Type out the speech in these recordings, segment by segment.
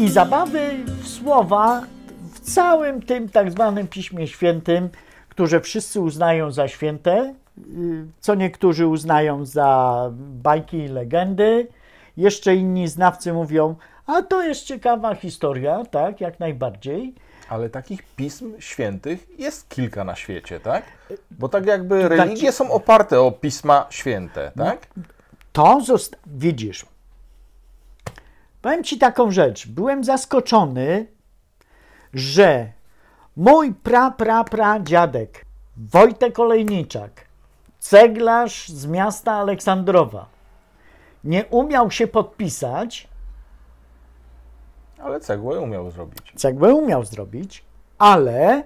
i zabawy w słowa w całym tym tak zwanym Piśmie Świętym, które wszyscy uznają za święte, y, co niektórzy uznają za bajki i legendy, jeszcze inni znawcy mówią, a to jest ciekawa historia, tak, jak najbardziej. Ale takich pism świętych jest kilka na świecie, tak? Bo tak jakby znaczy- religie są oparte o pisma święte, no, tak? To zosta- widzisz, Powiem Ci taką rzecz. Byłem zaskoczony, że mój pra, pra, pra dziadek, Wojtek Olejniczak, ceglarz z miasta Aleksandrowa, nie umiał się podpisać. Ale cegłę umiał zrobić. Cegłę umiał zrobić, ale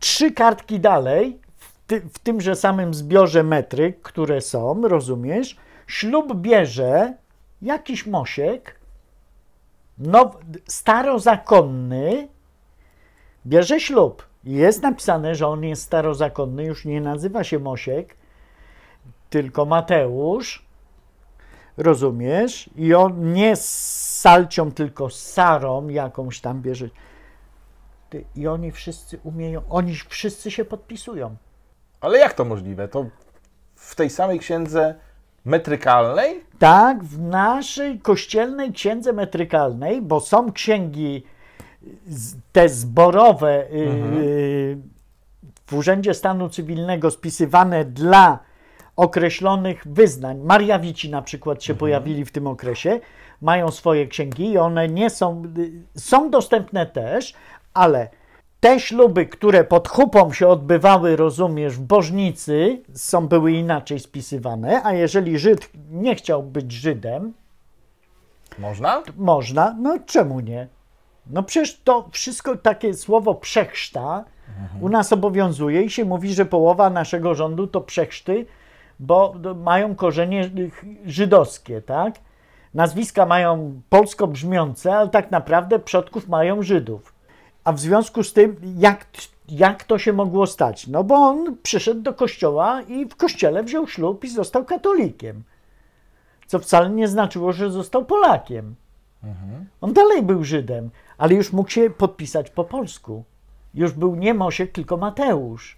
trzy kartki dalej, w, ty, w tymże samym zbiorze metryk, które są, rozumiesz, ślub bierze jakiś mosiek, now, starozakonny bierze ślub. Jest napisane, że on jest starozakonny, już nie nazywa się Mosiek, tylko Mateusz. Rozumiesz? I on nie z Salcią, tylko z Sarą jakąś tam bierze. I oni wszyscy umieją, oni wszyscy się podpisują. Ale jak to możliwe? To w tej samej księdze metrykalnej? Tak, w naszej kościelnej księdze metrykalnej, bo są księgi te zborowe y, mhm. Y, w Urzędzie Stanu Cywilnego spisywane dla określonych wyznań. Mariawici na przykład się mhm. pojawili w tym okresie, mają swoje księgi i one nie są, y, są dostępne też, ale te śluby, które pod chupą się odbywały, rozumiesz, w Bożnicy, są były inaczej spisywane, a jeżeli Żyd nie chciał być Żydem... Można? Można, no czemu nie? No przecież to wszystko takie słowo przechrzta mhm. u nas obowiązuje i się mówi, że połowa naszego rządu to przechrzty, bo mają korzenie żydowskie, tak? Nazwiska mają polsko brzmiące, ale tak naprawdę przodków mają Żydów. A w związku z tym, jak, jak to się mogło stać? No bo on przyszedł do kościoła i w kościele wziął ślub i został katolikiem. Co wcale nie znaczyło, że został Polakiem. Mhm. On dalej był Żydem, ale już mógł się podpisać po polsku. Już był nie Mosiek, tylko Mateusz.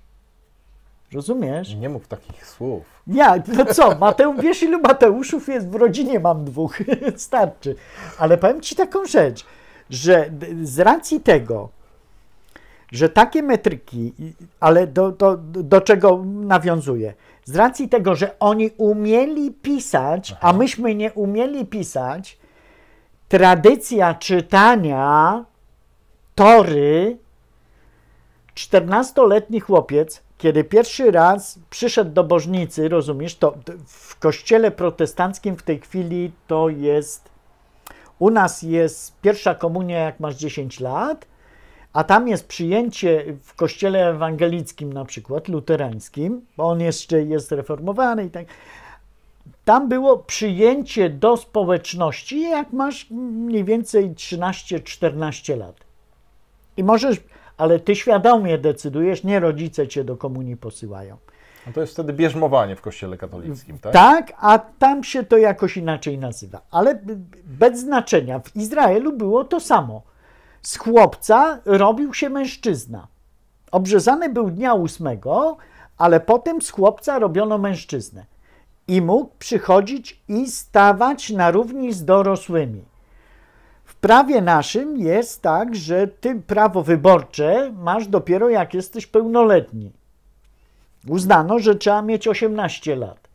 Rozumiesz? Nie mów takich słów. Ja, no co, Mateusz, wiesz ilu Mateuszów jest? W rodzinie mam dwóch, starczy. Ale powiem Ci taką rzecz, że z racji tego, że takie metryki, ale do, do, do czego nawiązuję? Z racji tego, że oni umieli pisać, Aha. a myśmy nie umieli pisać, tradycja czytania tory, 14-letni chłopiec, kiedy pierwszy raz przyszedł do Bożnicy, rozumiesz, to w kościele protestanckim w tej chwili to jest, u nas jest pierwsza komunia, jak masz 10 lat, a tam jest przyjęcie w kościele ewangelickim, na przykład luterańskim, bo on jeszcze jest reformowany i tak. Tam było przyjęcie do społeczności, jak masz mniej więcej 13-14 lat. I możesz, ale ty świadomie decydujesz, nie rodzice cię do komunii posyłają. No to jest wtedy bierzmowanie w kościele katolickim, tak? Tak, a tam się to jakoś inaczej nazywa. Ale bez znaczenia. W Izraelu było to samo z chłopca robił się mężczyzna. Obrzezany był dnia ósmego, ale potem z chłopca robiono mężczyznę i mógł przychodzić i stawać na równi z dorosłymi. W prawie naszym jest tak, że ty prawo wyborcze masz dopiero jak jesteś pełnoletni. Uznano, że trzeba mieć 18 lat.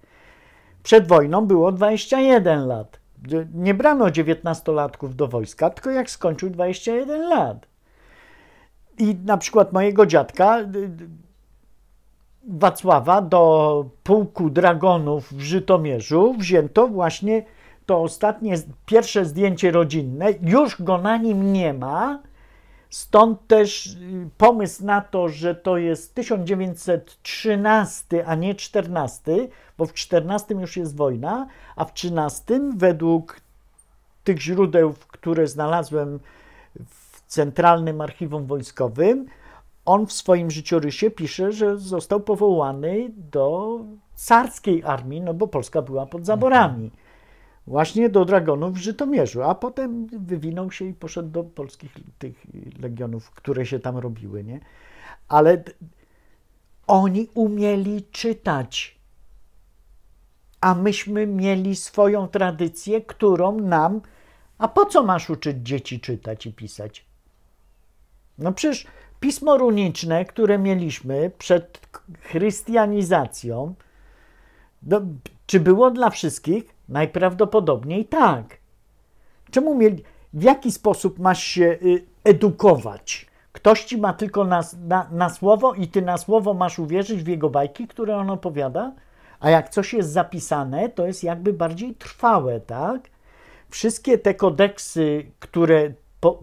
Przed wojną było 21 lat nie brano dziewiętnastolatków do wojska, tylko jak skończył 21 lat. I na przykład mojego dziadka y, y, Wacława do pułku dragonów w Żytomierzu wzięto właśnie to ostatnie, pierwsze zdjęcie rodzinne. Już go na nim nie ma, Stąd też y, pomysł na to, że to jest 1913, a nie 14, bo w 14 już jest wojna, a w 13 według tych źródeł, które znalazłem w Centralnym Archiwum Wojskowym, on w swoim życiorysie pisze, że został powołany do carskiej armii, no bo Polska była pod zaborami. Mhm właśnie do Dragonów w Żytomierzu, a potem wywinął się i poszedł do polskich tych legionów, które się tam robiły, nie? Ale oni umieli czytać, a myśmy mieli swoją tradycję, którą nam... A po co masz uczyć dzieci czytać i pisać? No przecież pismo runiczne, które mieliśmy przed chrystianizacją, no, czy było dla wszystkich? Najprawdopodobniej tak. Czemu mieli, w jaki sposób masz się y, edukować? Ktoś ci ma tylko na, na, na słowo i ty na słowo masz uwierzyć w jego bajki, które on opowiada? A jak coś jest zapisane, to jest jakby bardziej trwałe, tak? Wszystkie te kodeksy, które po,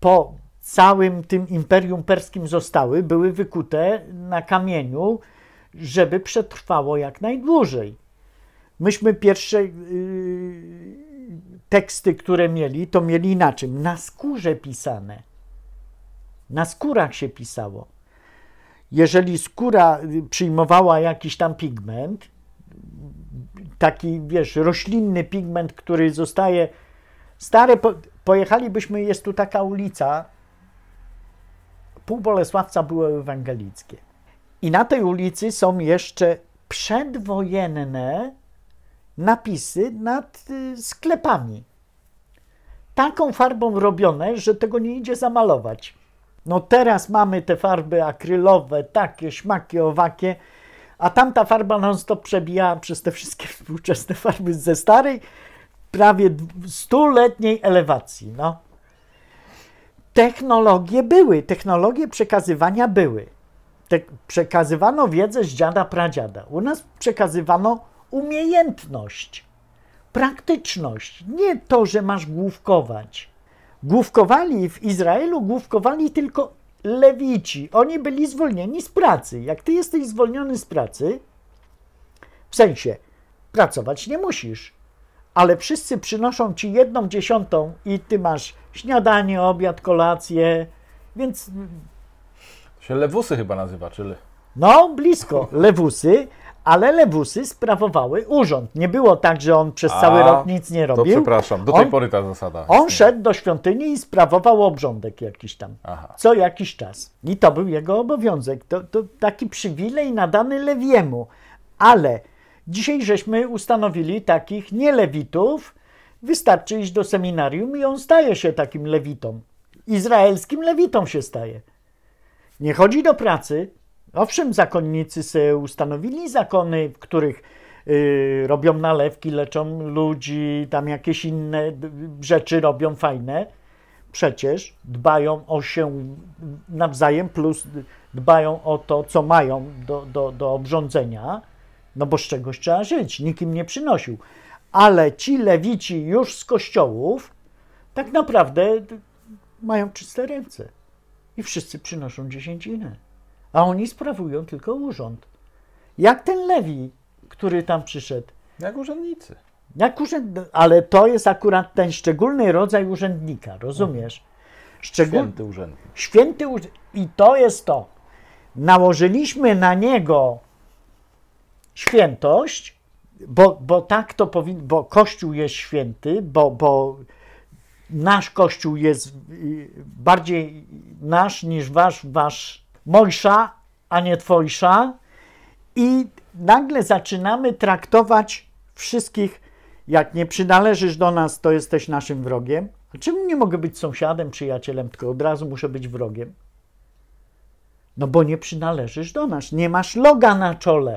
po całym tym imperium perskim zostały, były wykute na kamieniu, żeby przetrwało jak najdłużej. Myśmy pierwsze yy, teksty, które mieli, to mieli na czym? Na skórze pisane. Na skórach się pisało. Jeżeli skóra y, przyjmowała jakiś tam pigment, taki, wiesz, roślinny pigment, który zostaje stare, po, pojechalibyśmy, jest tu taka ulica, pół Bolesławca było ewangelickie. I na tej ulicy są jeszcze przedwojenne napisy nad y, sklepami. Taką farbą robione, że tego nie idzie zamalować. No teraz mamy te farby akrylowe, takie, śmakie, owakie, a tamta farba non-stop przebijała przez te wszystkie współczesne farby ze starej, prawie stuletniej elewacji. No. Technologie były, technologie przekazywania były. Te, przekazywano wiedzę z dziada, pradziada. U nas przekazywano umiejętność, praktyczność, nie to, że masz główkować. Główkowali w Izraelu, główkowali tylko lewici. Oni byli zwolnieni z pracy. Jak ty jesteś zwolniony z pracy, w sensie pracować nie musisz, ale wszyscy przynoszą ci jedną dziesiątą i ty masz śniadanie, obiad, kolację, więc... To się lewusy chyba nazywa, czyli... No, blisko. Lewusy, ale lewusy sprawowały urząd. Nie było tak, że on przez cały rok nic nie robił. To przepraszam, do tej on, pory ta zasada. On szedł do świątyni i sprawował obrządek jakiś tam, Aha. co jakiś czas. I to był jego obowiązek. To, to taki przywilej nadany lewiemu. Ale dzisiaj żeśmy ustanowili takich nielewitów. Wystarczy iść do seminarium i on staje się takim lewitą. Izraelskim lewitą się staje. Nie chodzi do pracy, Owszem, zakonnicy sobie ustanowili zakony, w których y, robią nalewki, leczą ludzi, tam jakieś inne rzeczy robią fajne. Przecież dbają o się nawzajem, plus dbają o to, co mają do, do, do obrządzenia, no bo z czegoś trzeba żyć, nikim nie przynosił. Ale ci lewici już z kościołów tak naprawdę mają czyste ręce i wszyscy przynoszą dziesięcinę a oni sprawują tylko urząd. Jak ten Lewi, który tam przyszedł. Jak urzędnicy. Jak urzęd... Ale to jest akurat ten szczególny rodzaj urzędnika, rozumiesz? Mhm. Święty urzędnik. Święty urzęd... I to jest to. Nałożyliśmy na niego świętość, bo, bo tak to powinno, bo Kościół jest święty, bo, bo nasz Kościół jest y, bardziej nasz niż wasz, wasz mojsza, a nie twojsza, i nagle zaczynamy traktować wszystkich, jak nie przynależysz do nas, to jesteś naszym wrogiem. A czemu nie mogę być sąsiadem, przyjacielem, tylko od razu muszę być wrogiem? No bo nie przynależysz do nas, nie masz loga na czole.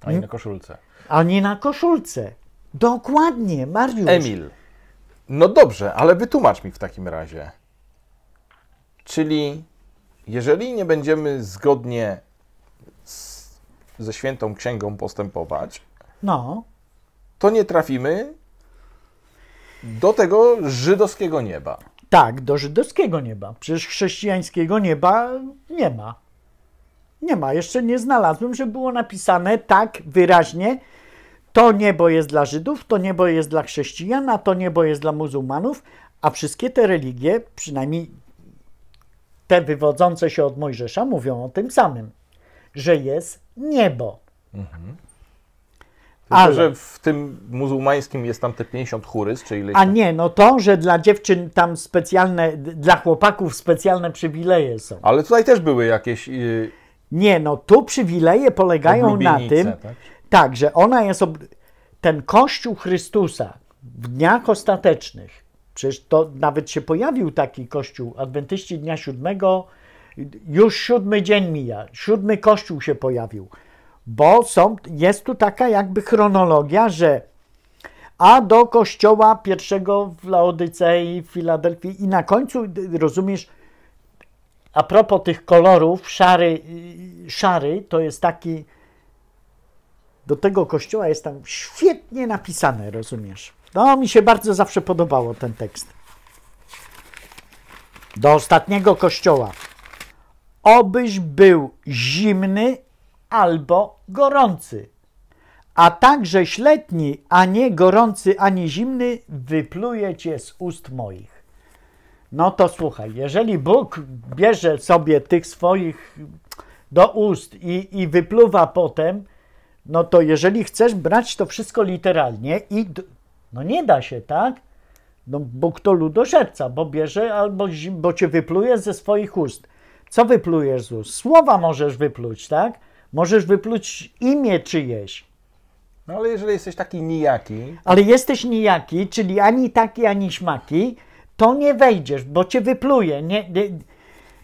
Ani na hmm? koszulce. Ani na koszulce. Dokładnie, Mariusz. Emil, no dobrze, ale wytłumacz mi w takim razie. Czyli jeżeli nie będziemy zgodnie z, ze świętą księgą postępować, no. to nie trafimy do tego żydowskiego nieba. Tak, do żydowskiego nieba. Przecież chrześcijańskiego nieba nie ma. Nie ma. Jeszcze nie znalazłem, że było napisane tak wyraźnie. To niebo jest dla Żydów, to niebo jest dla chrześcijan, a to niebo jest dla muzułmanów, a wszystkie te religie, przynajmniej te wywodzące się od Mojżesza mówią o tym samym, że jest niebo. Mhm. że w tym muzułmańskim jest tam te 50 chórys, czy ile? A nie, no to, że dla dziewczyn tam specjalne, dla chłopaków specjalne przywileje są. Ale tutaj też były jakieś. Yy... Nie, no tu przywileje polegają na tym, tak? tak? że ona jest. Ob... Ten Kościół Chrystusa w dniach ostatecznych Przecież to nawet się pojawił taki kościół, adwentyści dnia siódmego, już siódmy dzień mija, siódmy kościół się pojawił, bo są, jest tu taka jakby chronologia, że a do kościoła pierwszego w Laodycei, w Filadelfii i na końcu, rozumiesz, a propos tych kolorów, szary, szary to jest taki, do tego kościoła jest tam świetnie napisane, rozumiesz. No, mi się bardzo zawsze podobało ten tekst. Do ostatniego kościoła. Obyś był zimny albo gorący, a także śletni, a nie gorący, ani zimny, wypluje cię z ust moich. No to słuchaj, jeżeli Bóg bierze sobie tych swoich do ust i, i wypluwa potem, no to jeżeli chcesz brać to wszystko literalnie i no nie da się, tak? No bo kto ludożerca, bo bierze albo bo cię wypluje ze swoich ust. Co wyplujesz z ust? Słowa możesz wypluć, tak? Możesz wypluć imię czyjeś. No ale jeżeli jesteś taki nijaki... Ale jesteś nijaki, czyli ani taki, ani śmaki, to nie wejdziesz, bo cię wypluje. Nie, nie,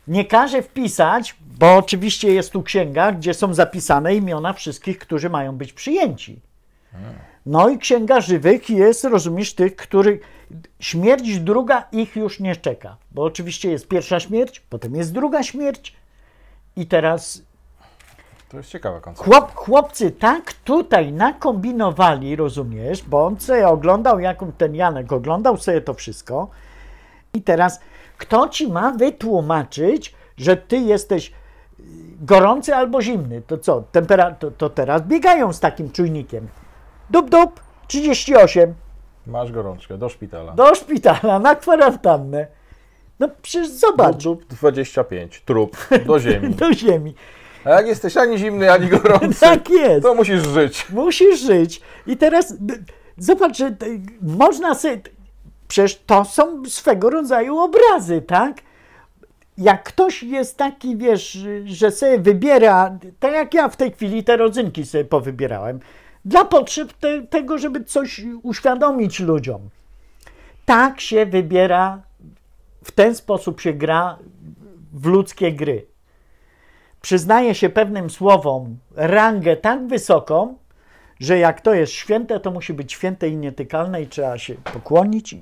nie każe wpisać, bo oczywiście jest tu księga, gdzie są zapisane imiona wszystkich, którzy mają być przyjęci. Hmm. No i księga żywych jest, rozumiesz, tych, których śmierć druga ich już nie czeka. Bo oczywiście jest pierwsza śmierć, potem jest druga śmierć i teraz. To jest ciekawa koncepcja. Chłop, chłopcy tak tutaj nakombinowali, rozumiesz, bo on sobie oglądał, jak ten Janek oglądał sobie to wszystko. I teraz kto ci ma wytłumaczyć, że ty jesteś y, gorący albo zimny? To co? Tempera to, to teraz biegają z takim czujnikiem. Dup, dup, 38. Masz gorączkę, do szpitala. Do szpitala, na kwarantannę. No przecież zobacz. Dup, dup 25, trup, do ziemi. do ziemi. A jak jesteś ani zimny, ani gorący, tak jest. to musisz żyć. Musisz żyć. I teraz zobacz, że można sobie... Przecież to są swego rodzaju obrazy, tak? jak ktoś jest taki, wiesz, że sobie wybiera, tak jak ja w tej chwili te rodzynki sobie powybierałem, dla potrzeb te, tego, żeby coś uświadomić ludziom. Tak się wybiera, w ten sposób się gra w ludzkie gry. Przyznaje się pewnym słowom rangę tak wysoką, że jak to jest święte, to musi być święte i nietykalne i trzeba się pokłonić,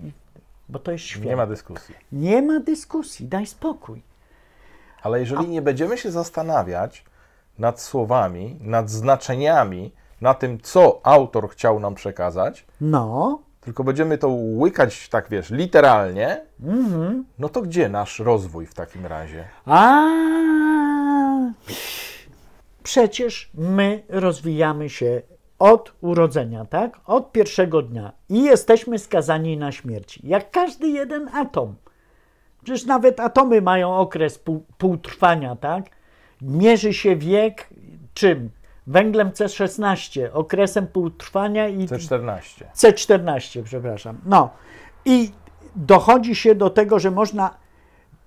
bo to jest święte. Nie ma dyskusji. Nie ma dyskusji, daj spokój. Ale jeżeli A... nie będziemy się zastanawiać nad słowami, nad znaczeniami, na tym, co autor chciał nam przekazać. No. Tylko będziemy to łykać, tak wiesz, literalnie. Mm-hmm. No to gdzie nasz rozwój w takim razie? A przecież my rozwijamy się od urodzenia, tak? Od pierwszego dnia i jesteśmy skazani na śmierć. Jak każdy jeden atom. Przecież nawet atomy mają okres pół, półtrwania, tak? Mierzy się wiek czym? węglem C16, okresem półtrwania i. C14. C14, przepraszam. No i dochodzi się do tego, że można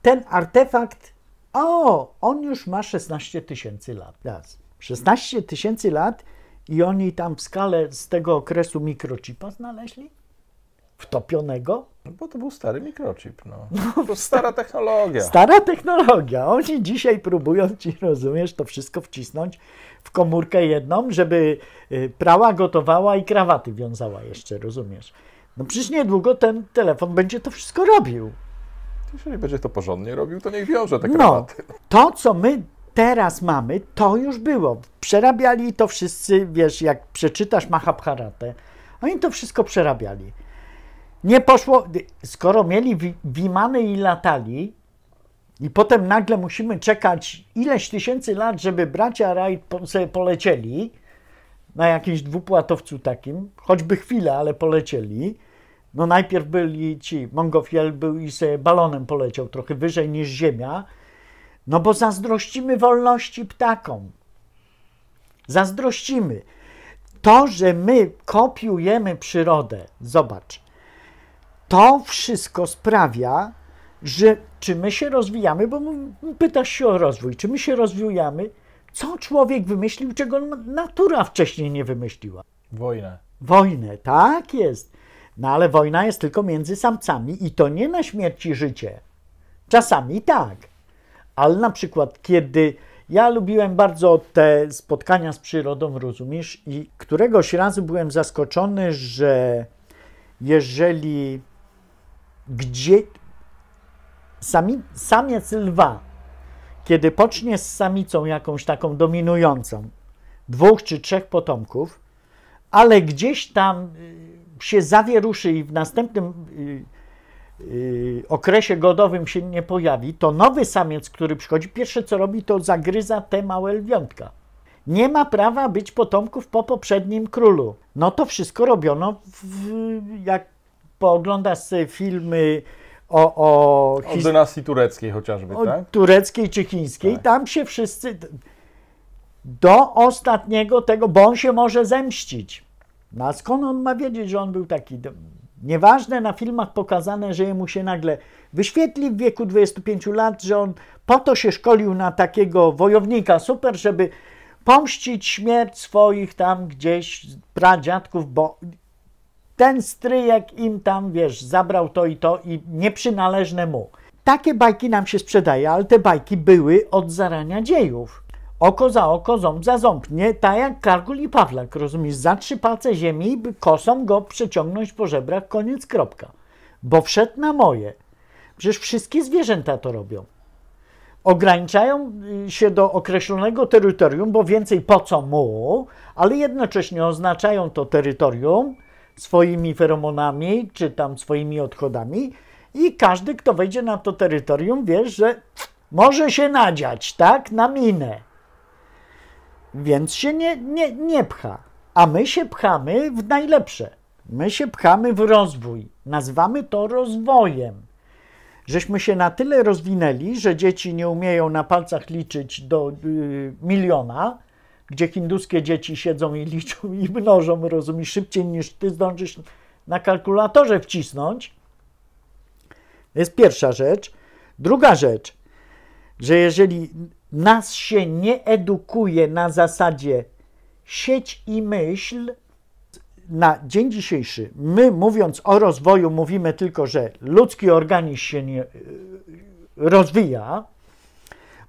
ten artefakt, o, on już ma 16 tysięcy lat. Raz. 16 tysięcy lat i oni tam w skale z tego okresu mikrochipa znaleźli? wtopionego? No bo to był stary mikrochip, no. no to stara technologia. Stara technologia. Oni dzisiaj próbują ci, rozumiesz, to wszystko wcisnąć w komórkę jedną, żeby y, prała gotowała i krawaty wiązała jeszcze, rozumiesz? No przecież niedługo ten telefon będzie to wszystko robił. Jeżeli będzie to porządnie robił, to niech wiąże te no, krawaty. No, to, co my teraz mamy, to już było. Przerabiali to wszyscy, wiesz, jak przeczytasz Mahabharatę, oni to wszystko przerabiali. Nie poszło, skoro mieli wimany i latali, i potem nagle musimy czekać ileś tysięcy lat, żeby bracia Wright sobie polecieli na jakimś dwupłatowcu takim, choćby chwilę, ale polecieli. No najpierw byli ci, Mongofiel był i sobie balonem poleciał trochę wyżej niż Ziemia, no bo zazdrościmy wolności ptakom. Zazdrościmy. To, że my kopiujemy przyrodę, zobacz, to wszystko sprawia, że czy my się rozwijamy, bo pytasz się o rozwój, czy my się rozwijamy, co człowiek wymyślił, czego natura wcześniej nie wymyśliła? Wojnę. Wojnę, tak jest. No ale wojna jest tylko między samcami i to nie na śmierć i życie. Czasami tak. Ale na przykład, kiedy ja lubiłem bardzo te spotkania z przyrodą, rozumiesz? I któregoś razu byłem zaskoczony, że jeżeli gdzie sami, samiec lwa, kiedy pocznie z samicą jakąś taką dominującą, dwóch czy trzech potomków, ale gdzieś tam y, się zawieruszy i w następnym y, y, okresie godowym się nie pojawi, to nowy samiec, który przychodzi, pierwsze co robi, to zagryza te małe lwiątka. Nie ma prawa być potomków po poprzednim królu. No to wszystko robiono, w, jak pooglądasz sobie filmy o, o, o dynastii tureckiej chociażby, o tak? Tureckiej czy chińskiej, tak. tam się wszyscy do ostatniego tego, bo on się może zemścić. No skąd on ma wiedzieć, że on był taki? Nieważne na filmach pokazane, że mu się nagle wyświetli w wieku 25 lat, że on po to się szkolił na takiego wojownika super, żeby pomścić śmierć swoich tam gdzieś pradziadków, bo ten stryjek im tam, wiesz, zabrał to i to i nieprzynależne mu. Takie bajki nam się sprzedaje, ale te bajki były od zarania dziejów. Oko za oko, ząb za ząb. Nie tak jak Kargul i Pawlak, rozumiesz? Za trzy palce ziemi kosą go przeciągnąć po żebrach, koniec, kropka. Bo wszedł na moje. Przecież wszystkie zwierzęta to robią. Ograniczają y, się do określonego terytorium, bo więcej po co mu, ale jednocześnie oznaczają to terytorium – swoimi feromonami czy tam swoimi odchodami i każdy, kto wejdzie na to terytorium, wie, że może się nadziać, tak, na minę. Więc się nie, nie, nie pcha, a my się pchamy w najlepsze. My się pchamy w rozwój. nazywamy to rozwojem. Żeśmy się na tyle rozwinęli, że dzieci nie umieją na palcach liczyć do y, miliona, gdzie hinduskie dzieci siedzą i liczą i mnożą, rozumiesz, szybciej niż ty zdążysz na kalkulatorze wcisnąć. To jest pierwsza rzecz. Druga rzecz, że jeżeli nas się nie edukuje na zasadzie sieć i myśl, na dzień dzisiejszy, my mówiąc o rozwoju, mówimy tylko, że ludzki organizm się nie y, rozwija,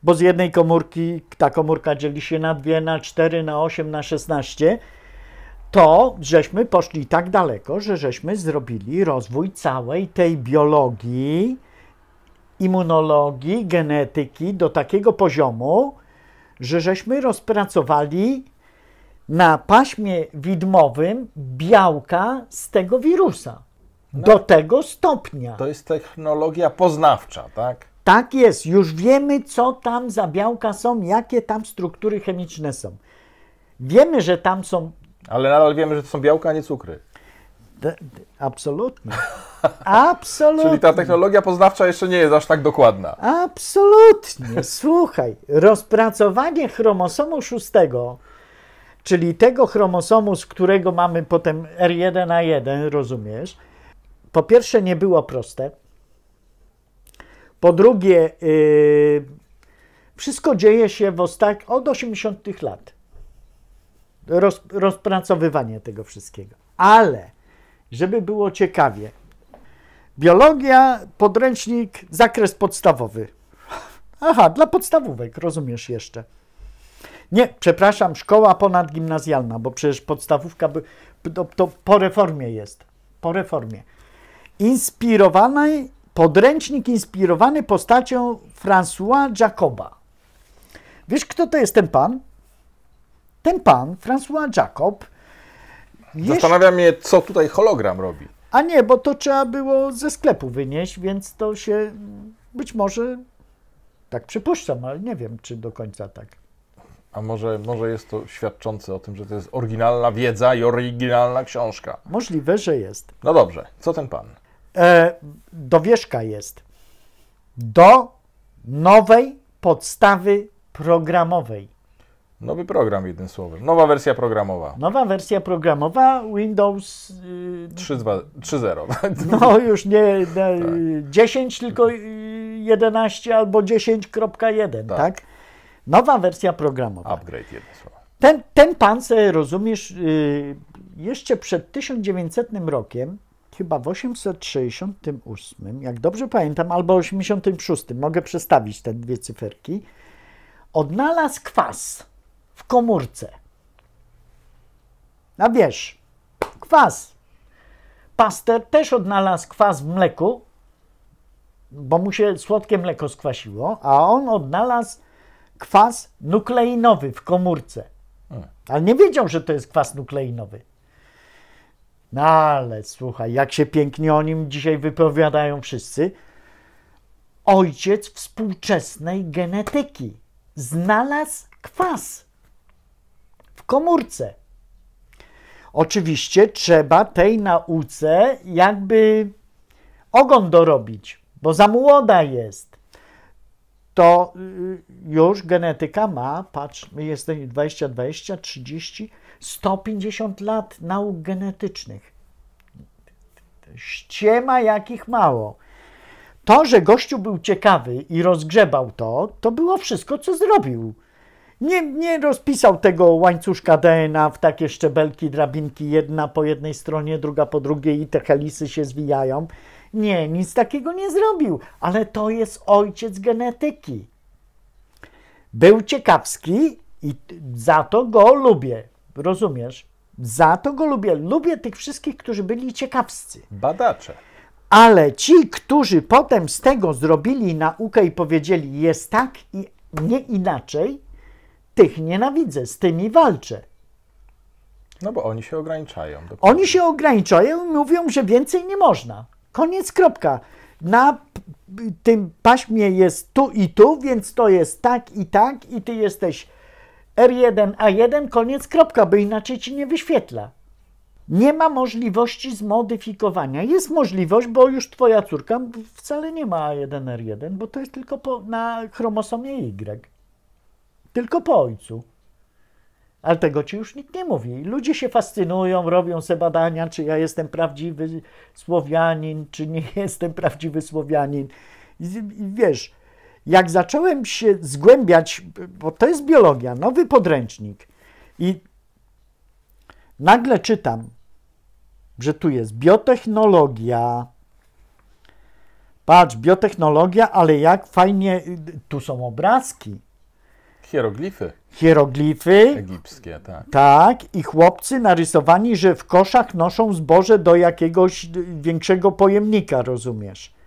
bo z jednej komórki ta komórka dzieli się na dwie, na cztery, na osiem, na szesnaście, to żeśmy poszli tak daleko, że żeśmy zrobili rozwój całej tej biologii, immunologii, genetyki do takiego poziomu, że żeśmy rozpracowali na paśmie widmowym białka z tego wirusa. No, do tego stopnia. To jest technologia poznawcza, tak? Tak jest, już wiemy, co tam za białka są, jakie tam struktury chemiczne są. Wiemy, że tam są. Ale nadal wiemy, że to są białka, a nie cukry. D absolutnie. Absolutnie. Czyli ta technologia poznawcza jeszcze nie jest aż tak dokładna. Absolutnie. Słuchaj, rozpracowanie chromosomu szóstego, czyli tego chromosomu, z którego mamy potem R1A1, rozumiesz? Po pierwsze, nie było proste. Po drugie, yy, wszystko dzieje się w ostat... od 80. lat. Roz, rozpracowywanie tego wszystkiego. Ale, żeby było ciekawie, biologia, podręcznik, zakres podstawowy. Aha, dla podstawówek, rozumiesz jeszcze. Nie, przepraszam, szkoła ponadgimnazjalna, bo przecież podstawówka by, to, to po reformie jest. Po reformie. Inspirowanej Podręcznik inspirowany postacią François Jacoba. Wiesz, kto to jest ten pan? Ten pan, François Jacob. Jeszcze... Zastanawiam się, co tutaj hologram robi. A nie, bo to trzeba było ze sklepu wynieść, więc to się być może tak przypuszczam, ale nie wiem, czy do końca tak. A może, może jest to świadczące o tym, że to jest oryginalna wiedza i oryginalna książka. Możliwe, że jest. No dobrze, co ten pan? e, dowieszka jest do nowej podstawy programowej. Nowy program, jednym słowem. Nowa wersja programowa. Nowa wersja programowa Windows yy, 3.0. No już nie, nie tak. 10, tylko 11 y, albo 10.1, tak. tak? Nowa wersja programowa. Upgrade, jednym słowem. Ten, ten pan, rozumiesz, y, jeszcze przed 1900 rokiem chyba w 868, jak dobrze pamiętam, albo 86, mogę przestawić te dwie cyferki, odnalazł kwas w komórce. A wiesz, kwas. Paster też odnalazł kwas w mleku, bo mu się słodkie mleko skwasiło, a on odnalazł kwas nukleinowy w komórce. Hmm. Ale nie wiedział, że to jest kwas nukleinowy. No ale słuchaj, jak się pięknie o nim dzisiaj wypowiadają wszyscy. Ojciec współczesnej genetyki znalazł kwas w komórce. Oczywiście trzeba tej nauce jakby ogon dorobić, bo za młoda jest. To y, już genetyka ma, patrz, my jesteśmy 20, 20, 30, 150 lat nauk genetycznych. Ściema jakich mało. To, że gościu był ciekawy i rozgrzebał to, to było wszystko, co zrobił. Nie, nie rozpisał tego łańcuszka DNA w takie szczebelki, drabinki, jedna po jednej stronie, druga po drugiej i te helisy się zwijają. Nie, nic takiego nie zrobił, ale to jest ojciec genetyki. Był ciekawski i za to go lubię rozumiesz? Za to go lubię. Lubię tych wszystkich, którzy byli ciekawscy. Badacze. Ale ci, którzy potem z tego zrobili naukę i powiedzieli, jest tak i nie inaczej, tych nienawidzę, z tymi walczę. No bo oni się ograniczają. Dokładnie. Oni się ograniczają i mówią, że więcej nie można. Koniec, kropka. Na tym paśmie jest tu i tu, więc to jest tak i tak, i ty jesteś R1A1 koniec kropka, by inaczej ci nie wyświetla. Nie ma możliwości zmodyfikowania. Jest możliwość, bo już twoja córka wcale nie ma A1R1, bo to jest tylko po, na chromosomie Y. Tylko po ojcu. Ale tego ci już nikt nie mówi. Ludzie się fascynują, robią se badania, czy ja jestem prawdziwy Słowianin, czy nie jestem prawdziwy Słowianin. I, wiesz, jak zacząłem się zgłębiać, bo to jest biologia, nowy podręcznik, i nagle czytam, że tu jest biotechnologia. Patrz, biotechnologia, ale jak fajnie, tu są obrazki. Hieroglify. Hieroglify. Egipskie, tak. Tak, i chłopcy narysowani, że w koszach noszą zboże do jakiegoś większego pojemnika, rozumiesz?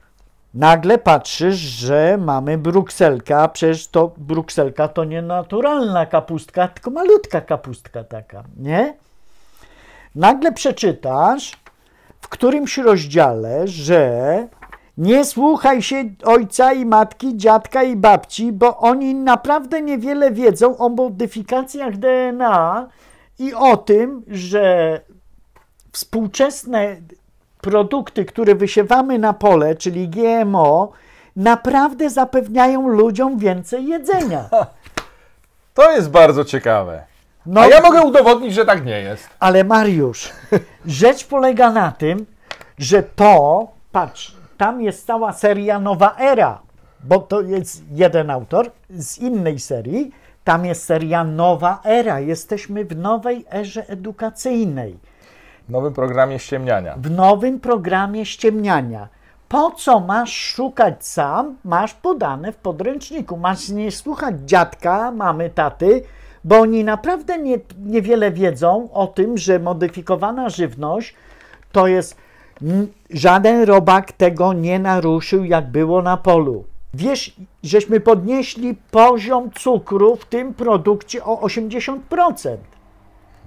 Nagle patrzysz, że mamy brukselkę, a przecież to brukselka to nie naturalna kapustka, tylko malutka kapustka taka, nie? Nagle przeczytasz w którymś rozdziale, że nie słuchaj się ojca i matki, dziadka i babci, bo oni naprawdę niewiele wiedzą o modyfikacjach DNA i o tym, że współczesne produkty, które wysiewamy na pole, czyli GMO, naprawdę zapewniają ludziom więcej jedzenia. To jest bardzo ciekawe. No, A ja mogę udowodnić, że tak nie jest. Ale Mariusz, rzecz polega na tym, że to, patrz, tam jest cała seria Nowa Era, bo to jest jeden autor z innej serii, tam jest seria Nowa Era. Jesteśmy w nowej erze edukacyjnej w nowym programie ściemniania. W nowym programie ściemniania. Po co masz szukać sam? Masz podane w podręczniku. Masz nie słuchać dziadka, mamy, taty, bo oni naprawdę nie, niewiele wiedzą o tym, że modyfikowana żywność to jest. Żaden robak tego nie naruszył, jak było na polu. Wiesz, żeśmy podnieśli poziom cukru w tym produkcie o 80%.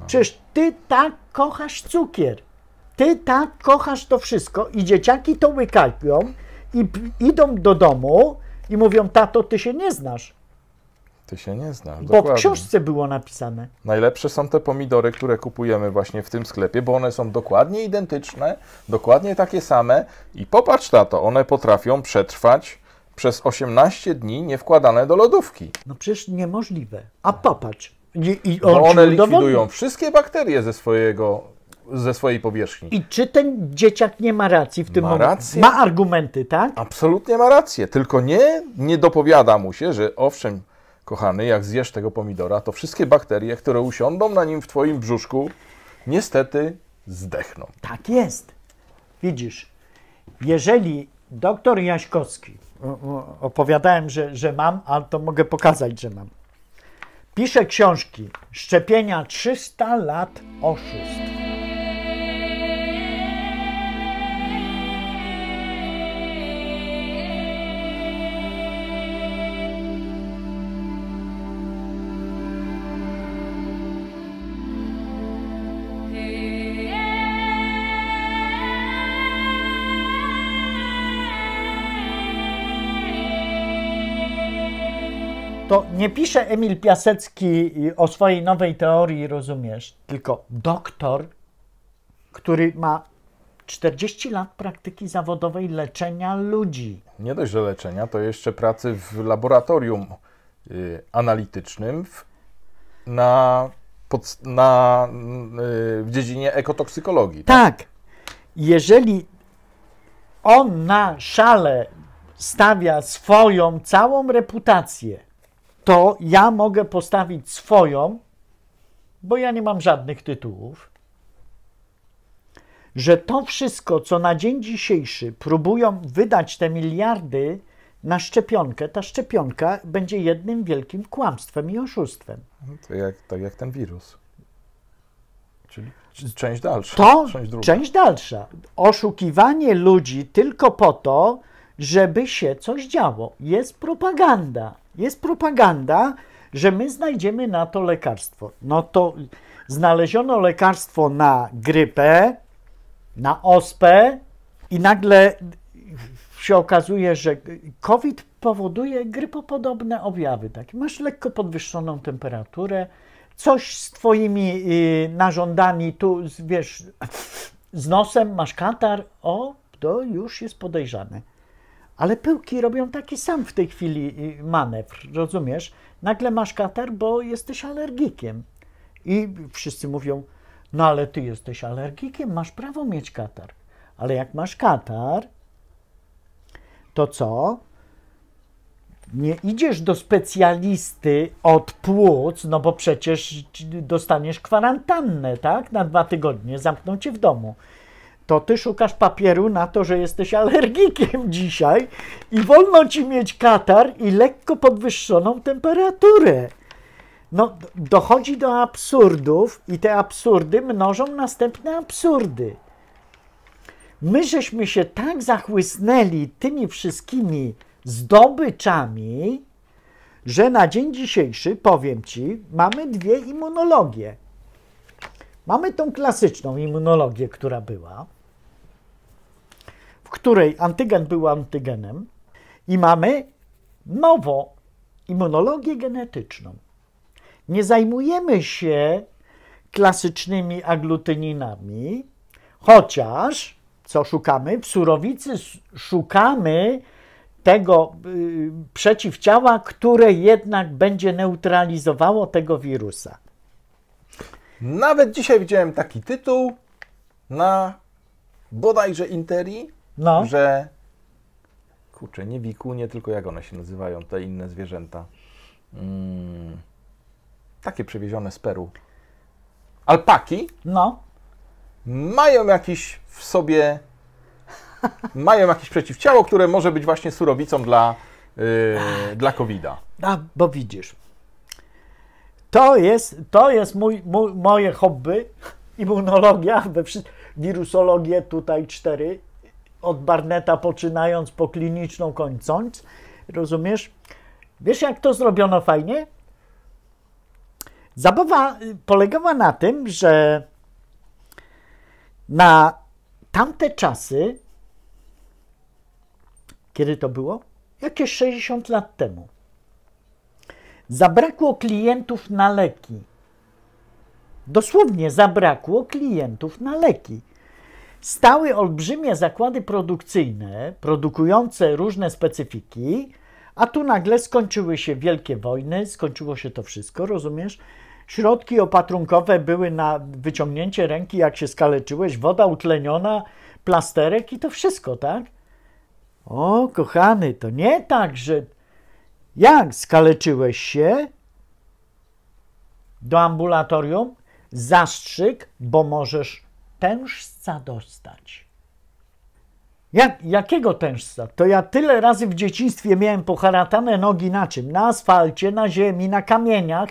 Przecież no. ty tak kochasz cukier. Ty tak kochasz to wszystko i dzieciaki to łykają i idą do domu i mówią, tato, ty się nie znasz. Ty się nie znasz. Bo dokładnie. w książce było napisane. Najlepsze są te pomidory, które kupujemy właśnie w tym sklepie, bo one są dokładnie identyczne, dokładnie takie same. I popatrz tato, one potrafią przetrwać przez 18 dni nie wkładane do lodówki. No przecież niemożliwe. A popatrz, i, i on bo one likwidują wszystkie bakterie ze swojego ze swojej powierzchni. I czy ten dzieciak nie ma racji w tym ma momencie? Rację. Ma argumenty, tak? Absolutnie ma rację, tylko nie, nie dopowiada mu się, że owszem, kochany, jak zjesz tego pomidora, to wszystkie bakterie, które usiądą na nim w twoim brzuszku, niestety zdechną. Tak jest. Widzisz, jeżeli doktor Jaśkowski, opowiadałem, że, że mam, ale to mogę pokazać, że mam Pisze książki Szczepienia 300 lat oszustw. nie pisze Emil Piasecki o swojej nowej teorii, rozumiesz, tylko doktor, który ma 40 lat praktyki zawodowej leczenia ludzi. Nie dość, że leczenia, to jeszcze pracy w laboratorium y, analitycznym w, na, pod, na y, w dziedzinie ekotoksykologii. Tak. tak. Jeżeli on na szale stawia swoją całą reputację, to ja mogę postawić swoją, bo ja nie mam żadnych tytułów, że to wszystko, co na dzień dzisiejszy próbują wydać te miliardy na szczepionkę, ta szczepionka będzie jednym wielkim kłamstwem i oszustwem. No to jak, tak jak ten wirus. Czyli część dalsza. To część, część dalsza. Oszukiwanie ludzi tylko po to, żeby się coś działo. Jest propaganda. Jest propaganda, że my znajdziemy na to lekarstwo. No to znaleziono lekarstwo na grypę, na ospę i nagle się okazuje, że COVID powoduje grypopodobne objawy. Tak, Masz lekko podwyższoną temperaturę, coś z twoimi y, narządami, tu wiesz, z nosem masz katar, o, to już jest podejrzane. Ale pyłki robią taki sam w tej chwili y, manewr, rozumiesz? Nagle masz katar, bo jesteś alergikiem. I wszyscy mówią, no ale ty jesteś alergikiem, masz prawo mieć katar. Ale jak masz katar, to co? Nie idziesz do specjalisty od płuc, no bo przecież dostaniesz kwarantannę, tak? Na dwa tygodnie zamkną cię w domu to ty szukasz papieru na to, że jesteś alergikiem dzisiaj i wolno ci mieć katar i lekko podwyższoną temperaturę. No, dochodzi do absurdów i te absurdy mnożą następne absurdy. My żeśmy się tak zachłysnęli tymi wszystkimi zdobyczami, że na dzień dzisiejszy, powiem ci, mamy dwie immunologie – Mamy tą klasyczną immunologię, która była, w której antygen był antygenem, i mamy nową immunologię genetyczną. Nie zajmujemy się klasycznymi aglutyninami, chociaż co szukamy? W surowicy szukamy tego y, przeciwciała, które jednak będzie neutralizowało tego wirusa. Nawet dzisiaj widziałem taki tytuł na bodajże Interi, no. że kurczę, nie wikunie, tylko jak one się nazywają, te inne zwierzęta. Mm, takie przewiezione z Peru. Alpaki no. mają jakiś w sobie, mają jakieś przeciwciało, które może być właśnie surowicą dla, yy, dla COVID-a. A, bo widzisz, to jest, to jest mój, mój, moje hobby, immunologia, we wirusologię tutaj cztery, od Barneta poczynając po kliniczną kończąc, rozumiesz? Wiesz jak to zrobiono fajnie? Zabawa polegała na tym, że na tamte czasy, kiedy to było? Jakieś 60 lat temu. Zabrakło klientów na leki. Dosłownie zabrakło klientów na leki. Stały olbrzymie zakłady produkcyjne, produkujące różne specyfiki, a tu nagle skończyły się wielkie wojny, skończyło się to wszystko, rozumiesz? Środki opatrunkowe były na wyciągnięcie ręki, jak się skaleczyłeś, woda utleniona, plasterek i to wszystko, tak? O, kochany, to nie tak, że jak skaleczyłeś się? Do ambulatorium zastrzyk, bo możesz tężca dostać. Jak, jakiego tężca? To ja tyle razy w dzieciństwie miałem poharatane nogi na czym? Na asfalcie, na ziemi, na kamieniach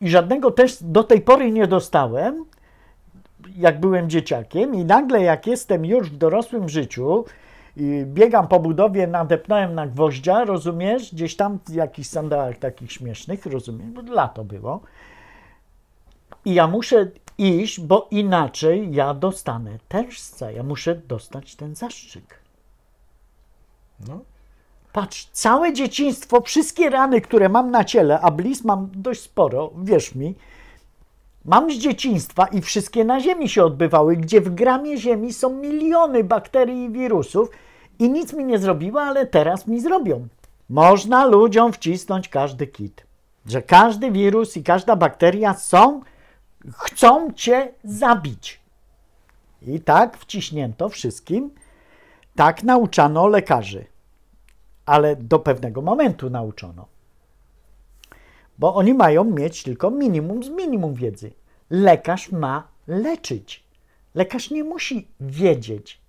i żadnego też do tej pory nie dostałem, jak byłem dzieciakiem i nagle jak jestem już w dorosłym życiu, biegam po budowie, nadepnąłem na gwoździa, rozumiesz? Gdzieś tam w jakichś sandałach takich śmiesznych, rozumiesz? Bo lato było. I ja muszę iść, bo inaczej ja dostanę tężca. Ja muszę dostać ten zaszczyt. No. Patrz, całe dzieciństwo, wszystkie rany, które mam na ciele, a bliz mam dość sporo, wierz mi, mam z dzieciństwa i wszystkie na Ziemi się odbywały, gdzie w gramie Ziemi są miliony bakterii i wirusów i nic mi nie zrobiło, ale teraz mi zrobią. Można ludziom wcisnąć każdy kit, że każdy wirus i każda bakteria są, chcą cię zabić. I tak wciśnięto wszystkim, tak nauczano lekarzy, ale do pewnego momentu nauczono bo oni mają mieć tylko minimum z minimum wiedzy. Lekarz ma leczyć. Lekarz nie musi wiedzieć.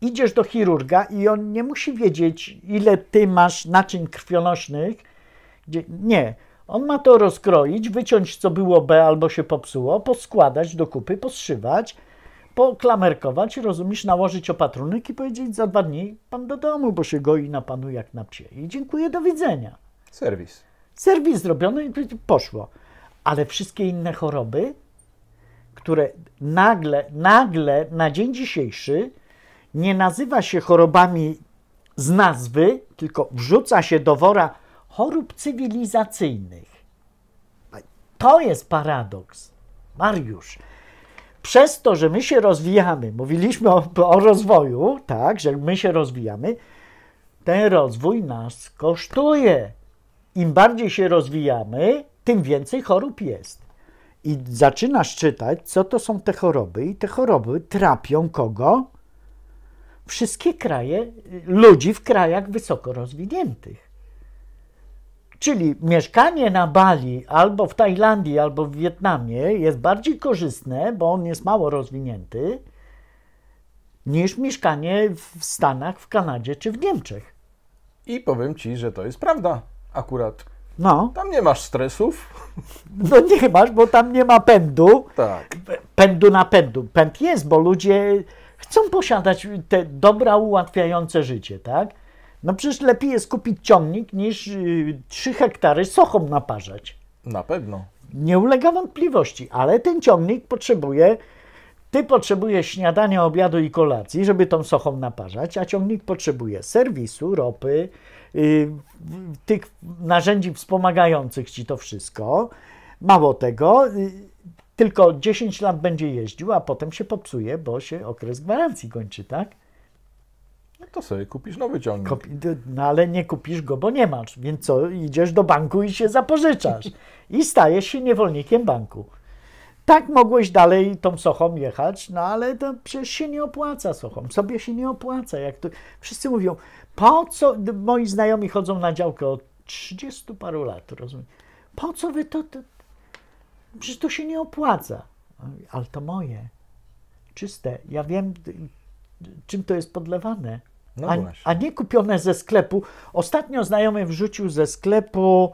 Idziesz do chirurga i on nie musi wiedzieć, ile ty masz naczyń krwionośnych. Nie. On ma to rozkroić, wyciąć co było B albo się popsuło, poskładać do kupy, poszywać, poklamerkować, rozumiesz, nałożyć opatrunek i powiedzieć za dwa dni pan do domu, bo się goi na panu jak na psie. I dziękuję, do widzenia. Serwis. Serwis zrobiono i poszło. Ale wszystkie inne choroby, które nagle, nagle na dzień dzisiejszy nie nazywa się chorobami z nazwy, tylko wrzuca się do wora chorób cywilizacyjnych. To jest paradoks. Mariusz, przez to, że my się rozwijamy, mówiliśmy o, o, rozwoju, tak, że my się rozwijamy, ten rozwój nas kosztuje im bardziej się rozwijamy, tym więcej chorób jest. I zaczynasz czytać, co to są te choroby, i te choroby trapią kogo? Wszystkie kraje, ludzi w krajach wysoko rozwiniętych. Czyli mieszkanie na Bali albo w Tajlandii, albo w Wietnamie jest bardziej korzystne, bo on jest mało rozwinięty, niż mieszkanie w Stanach, w Kanadzie czy w Niemczech. I powiem ci, że to jest prawda akurat. No. Tam nie masz stresów. No nie masz, bo tam nie ma pędu. Tak. Pędu na pędu. Pęd jest, bo ludzie chcą posiadać te dobra ułatwiające życie, tak? No przecież lepiej jest kupić ciągnik niż 3 y, hektary sochom naparzać. Na pewno. Nie ulega wątpliwości, ale ten ciągnik potrzebuje, ty potrzebujesz śniadania, obiadu i kolacji, żeby tą sochą naparzać, a ciągnik potrzebuje serwisu, ropy, Y, tych narzędzi wspomagających ci to wszystko. Mało tego, y, tylko 10 lat będzie jeździł, a potem się popsuje, bo się okres gwarancji kończy, tak? No to sobie kupisz nowy ciągnik. Kupi, no ale nie kupisz go, bo nie masz, więc co, idziesz do banku i się zapożyczasz. I stajesz się niewolnikiem banku. Tak mogłeś dalej tą sochą jechać, no ale to przecież się nie opłaca sochą. Sobie się nie opłaca. Jak to... Wszyscy mówią, po co, moi znajomi chodzą na działkę od 30 paru lat, rozumiem. Po co wy to, to, przecież to się nie opłaca. Ale to moje, czyste. Ja wiem, czym to jest podlewane. No a, a, nie kupione ze sklepu. Ostatnio znajomy wrzucił ze sklepu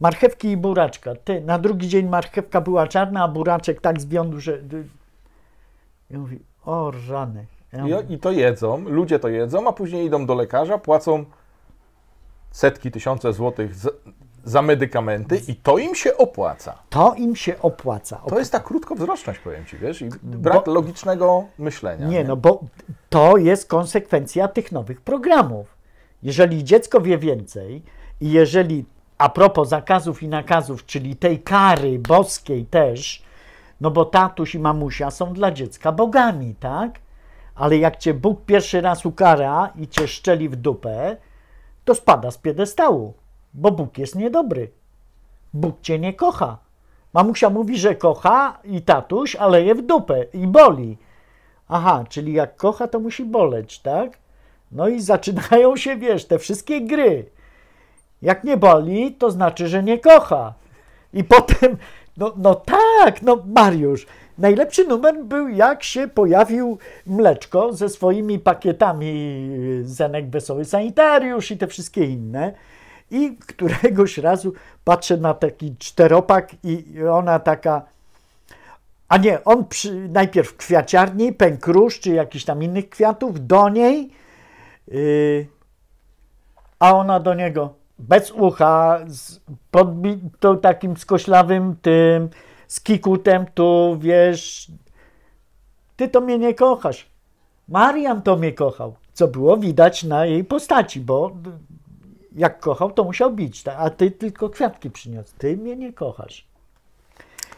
marchewki i buraczka. Ty, na drugi dzień marchewka była czarna, a buraczek tak zwiądł, że... Ja mówię, o rany. I, I to jedzą, ludzie to jedzą, a później idą do lekarza, płacą setki, tysiące złotych z, za medykamenty i to im się opłaca. To im się opłaca. opłaca. To jest ta krótkowzroczność, powiem Ci, wiesz, i brak bo, logicznego myślenia. Nie, nie, no bo to jest konsekwencja tych nowych programów. Jeżeli dziecko wie więcej i jeżeli, a propos zakazów i nakazów, czyli tej kary boskiej też, no bo tatuś i mamusia są dla dziecka bogami, tak? ale jak cię Bóg pierwszy raz ukara i cię szczeli w dupę, to spada z piedestału, bo Bóg jest niedobry. Bóg cię nie kocha. Mamusia mówi, że kocha i tatuś, ale je w dupę i boli. Aha, czyli jak kocha, to musi boleć, tak? No i zaczynają się, wiesz, te wszystkie gry. Jak nie boli, to znaczy, że nie kocha. I potem, no, no tak, no Mariusz, Najlepszy numer był, jak się pojawił Mleczko ze swoimi pakietami y, Zenek Wesoły Sanitariusz i te wszystkie inne. I któregoś razu patrzę na taki czteropak i ona taka... A nie, on przy, najpierw w kwiaciarni, pękrusz czy jakichś tam innych kwiatów, do niej, yy, a ona do niego bez ucha, z, pod, to takim skoślawym tym, z kikutem, tu wiesz, ty to mnie nie kochasz. Mariam to mnie kochał, co było widać na jej postaci, bo jak kochał, to musiał bić, tak? a ty tylko kwiatki przyniósł. Ty mnie nie kochasz.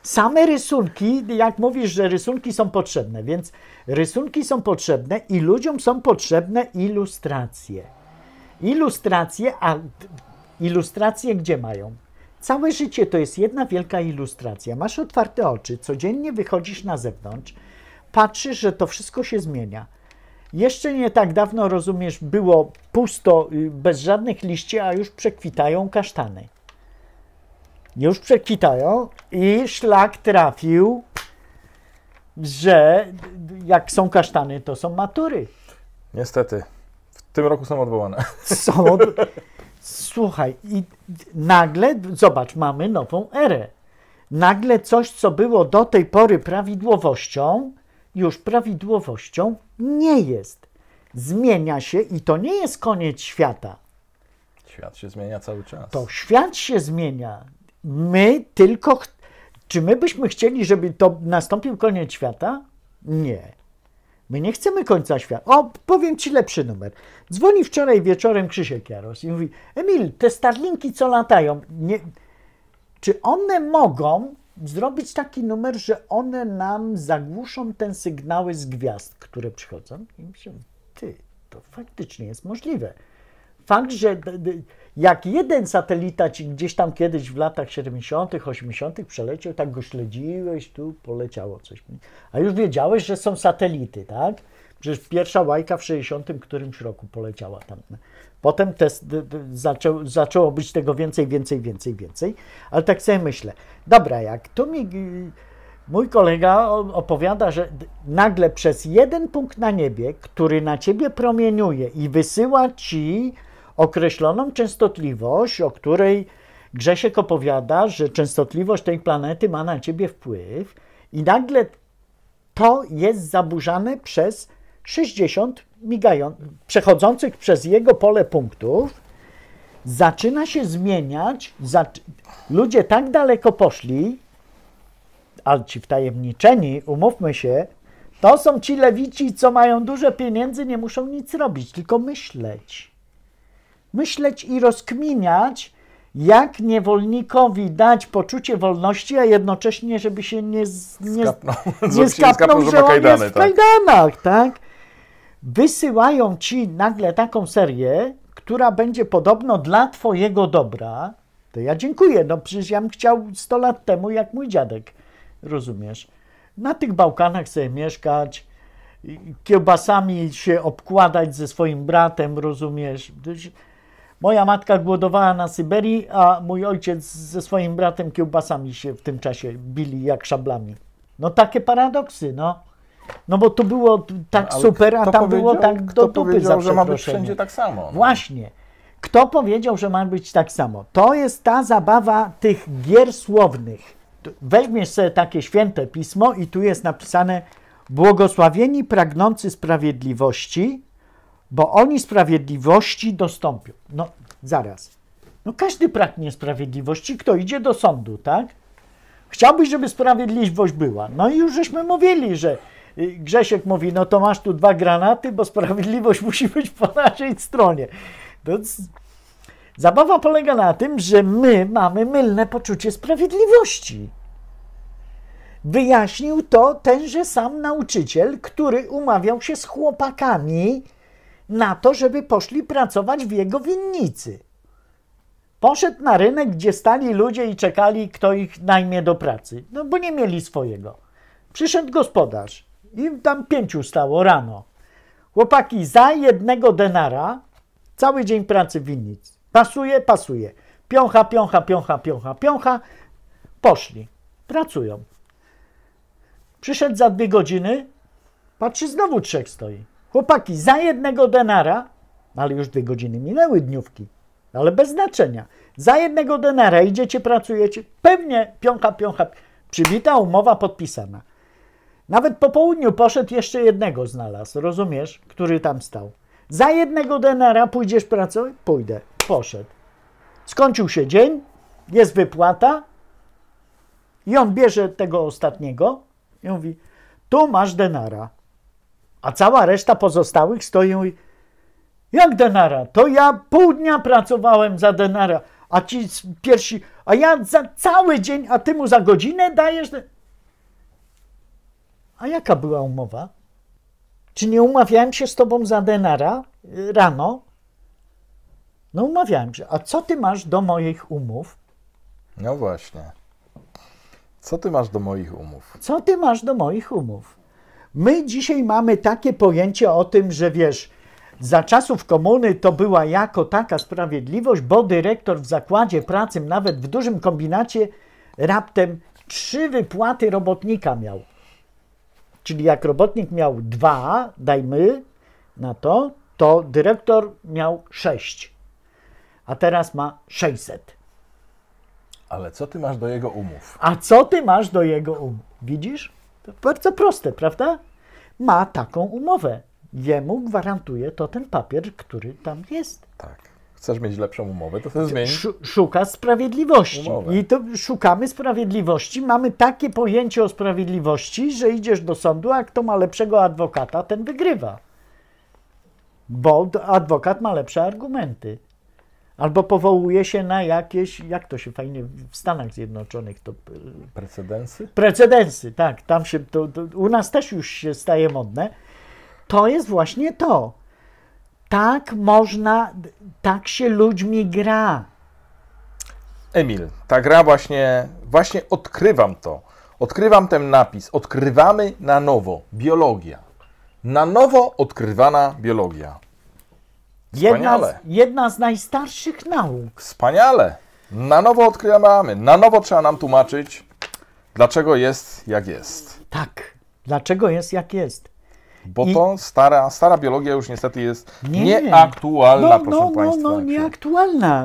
Same rysunki, jak mówisz, że rysunki są potrzebne, więc rysunki są potrzebne i ludziom są potrzebne ilustracje. Ilustracje, a ilustracje gdzie mają? Całe życie to jest jedna wielka ilustracja. Masz otwarte oczy, codziennie wychodzisz na zewnątrz, patrzysz, że to wszystko się zmienia. Jeszcze nie tak dawno, rozumiesz, było pusto, y, bez żadnych liści, a już przekwitają kasztany. Już przekwitają i szlak trafił, że jak są kasztany, to są matury. Niestety. W tym roku są odwołane. Są. Od... Słuchaj, i nagle, zobacz, mamy nową erę. Nagle coś, co było do tej pory prawidłowością, już prawidłowością nie jest. Zmienia się i to nie jest koniec świata. Świat się zmienia cały czas. To świat się zmienia. My tylko. Czy my byśmy chcieli, żeby to nastąpił koniec świata? Nie. My nie chcemy końca świata. O, powiem Ci lepszy numer. Dzwoni wczoraj wieczorem Krzysiek Jaros i mówi, Emil, te Starlinki co latają, nie... czy one mogą zrobić taki numer, że one nam zagłuszą ten sygnały z gwiazd, które przychodzą? I myślę, ty, to faktycznie jest możliwe. Fakt, że jak jeden satelita ci gdzieś tam kiedyś w latach 70., -tych, 80. -tych przeleciał, tak go śledziłeś, tu poleciało coś. A już wiedziałeś, że są satelity, tak? Przecież pierwsza łajka w 60. którymś roku poleciała tam. Potem te, zaczęło być tego więcej, więcej, więcej, więcej. Ale tak sobie myślę, dobra, jak tu mi mój kolega opowiada, że nagle przez jeden punkt na niebie, który na ciebie promieniuje i wysyła ci określoną częstotliwość, o której Grzesiek opowiada, że częstotliwość tej planety ma na ciebie wpływ, i nagle to jest zaburzane przez 60 migających, przechodzących przez jego pole punktów. Zaczyna się zmieniać, zac... ludzie tak daleko poszli, ale ci wtajemniczeni, umówmy się, to są ci lewici, co mają dużo pieniędzy, nie muszą nic robić, tylko myśleć myśleć i rozkminiać, jak niewolnikowi dać poczucie wolności, a jednocześnie, żeby się nie, nie, skapnął, nie skapnął, że, że on kajdany, jest w tak. kajdanach, tak? tak? Wysyłają ci nagle taką serię, która będzie podobno dla twojego dobra, to ja dziękuję. No przecież ja bym chciał 100 lat temu, jak mój dziadek, rozumiesz? Na tych Bałkanach sobie mieszkać, kiełbasami się obkładać ze swoim bratem, rozumiesz? Moja matka głodowała na Syberii, a mój ojciec ze swoim bratem kiełbasami się w tym czasie bili jak szablami. No takie paradoksy, no. No bo tu było tak no, super, a tam było tak do dupy za że ma być wszędzie tak samo. No. Właśnie. Kto powiedział, że ma być tak samo? To jest ta zabawa tych gier słownych. Weźmiesz sobie takie święte pismo i tu jest napisane błogosławieni pragnący sprawiedliwości, bo oni sprawiedliwości dostąpią. No, zaraz. No każdy pragnie sprawiedliwości, kto idzie do sądu, tak? Chciałbyś, żeby sprawiedliwość była. No i już żeśmy mówili, że y, Grzesiek mówi, no to masz tu dwa granaty, bo sprawiedliwość musi być po naszej stronie. To Zabawa polega na tym, że my mamy mylne poczucie sprawiedliwości. Wyjaśnił to tenże sam nauczyciel, który umawiał się z chłopakami na to, żeby poszli pracować w jego winnicy. Poszedł na rynek, gdzie stali ludzie i czekali, kto ich najmie do pracy, no bo nie mieli swojego. Przyszedł gospodarz i tam pięciu stało rano. Chłopaki, za jednego denara cały dzień pracy w winnicy. Pasuje, pasuje. Piącha, piącha, piącha, piącha, piącha. Poszli, pracują. Przyszedł za dwie godziny, patrzy, znowu trzech stoi. Chłopaki, za jednego denara, no ale już dwie godziny minęły dniówki, ale bez znaczenia. Za jednego denara idziecie, pracujecie, pewnie piącha, piącha, przybita umowa podpisana. Nawet po południu poszedł, jeszcze jednego znalazł, rozumiesz, który tam stał. Za jednego denara pójdziesz pracować? Pójdę. Poszedł. Skończył się dzień, jest wypłata i on bierze tego ostatniego i mówi, tu masz denara a cała reszta pozostałych stoją i jak denara? To ja pół dnia pracowałem za denara, a ci pierwsi, a ja za cały dzień, a ty mu za godzinę dajesz. A jaka była umowa? Czy nie umawiałem się z tobą za denara y, rano? No umawiałem się. A co ty masz do moich umów? No właśnie. Co ty masz do moich umów? Co ty masz do moich umów? My dzisiaj mamy takie pojęcie o tym, że wiesz, za czasów komuny to była jako taka sprawiedliwość, bo dyrektor w zakładzie pracy, nawet w dużym kombinacie, raptem trzy wypłaty robotnika miał. Czyli jak robotnik miał dwa, dajmy na to, to dyrektor miał sześć, a teraz ma sześćset. Ale co ty masz do jego umów? A co ty masz do jego umów? Widzisz? Bardzo proste, prawda? Ma taką umowę. Jemu gwarantuje to ten papier, który tam jest. Tak. Chcesz mieć lepszą umowę, to chcesz zmienić. Szuka sprawiedliwości. Umowę. I to szukamy sprawiedliwości. Mamy takie pojęcie o sprawiedliwości, że idziesz do sądu, a kto ma lepszego adwokata, ten wygrywa. Bo adwokat ma lepsze argumenty. Albo powołuje się na jakieś, jak to się fajnie w Stanach Zjednoczonych to. Precedensy? Precedensy, tak. Tam się to, to u nas też już się staje modne. To jest właśnie to. Tak można, tak się ludźmi gra. Emil, ta gra właśnie, właśnie odkrywam to. Odkrywam ten napis. Odkrywamy na nowo biologia. Na nowo odkrywana biologia. Jedna z, jedna z najstarszych nauk. Wspaniale. Na nowo odkrywamy, na nowo trzeba nam tłumaczyć, dlaczego jest jak jest. Tak, dlaczego jest jak jest. Bo I... to stara, stara biologia już niestety jest nie. nieaktualna, no, proszę no, no, Państwa. No, no, nieaktualna.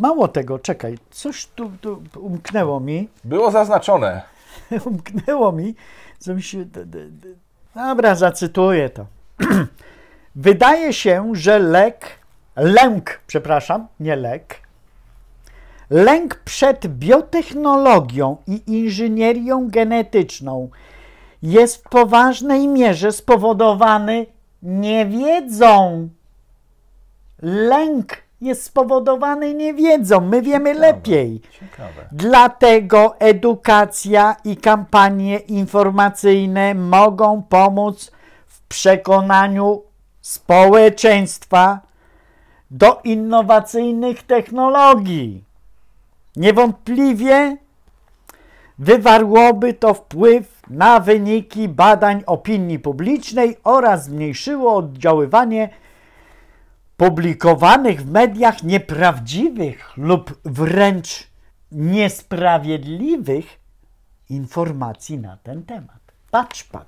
Mało tego, czekaj, coś tu, tu umknęło mi. Było zaznaczone. umknęło mi, co mi się... Dobra, zacytuję to. Wydaje się, że lek, lęk, przepraszam, nie lek, lęk przed biotechnologią i inżynierią genetyczną jest w poważnej mierze spowodowany niewiedzą. Lęk jest spowodowany niewiedzą. My wiemy ciekawe, lepiej. Ciekawe. Dlatego edukacja i kampanie informacyjne mogą pomóc w przekonaniu społeczeństwa do innowacyjnych technologii. Niewątpliwie wywarłoby to wpływ na wyniki badań opinii publicznej oraz zmniejszyło oddziaływanie publikowanych w mediach nieprawdziwych lub wręcz niesprawiedliwych informacji na ten temat. Patrz pan,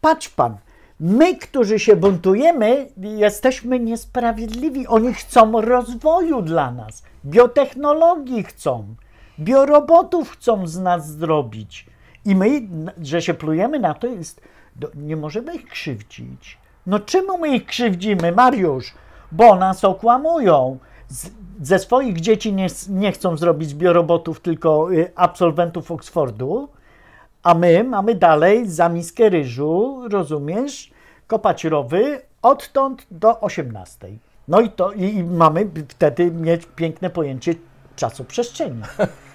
patrz pan, My, którzy się buntujemy, jesteśmy niesprawiedliwi. Oni chcą rozwoju dla nas. Biotechnologii chcą, biorobotów chcą z nas zrobić. I my, że się plujemy na to, jest, nie możemy ich krzywdzić. No czemu my ich krzywdzimy, Mariusz? Bo nas okłamują. Z, ze swoich dzieci nie, nie chcą zrobić biorobotów, tylko y, absolwentów Oksfordu, a my mamy dalej za miskę ryżu, rozumiesz, kopać rowy odtąd do 18. No i to i, mamy wtedy mieć piękne pojęcie czasu przestrzeni.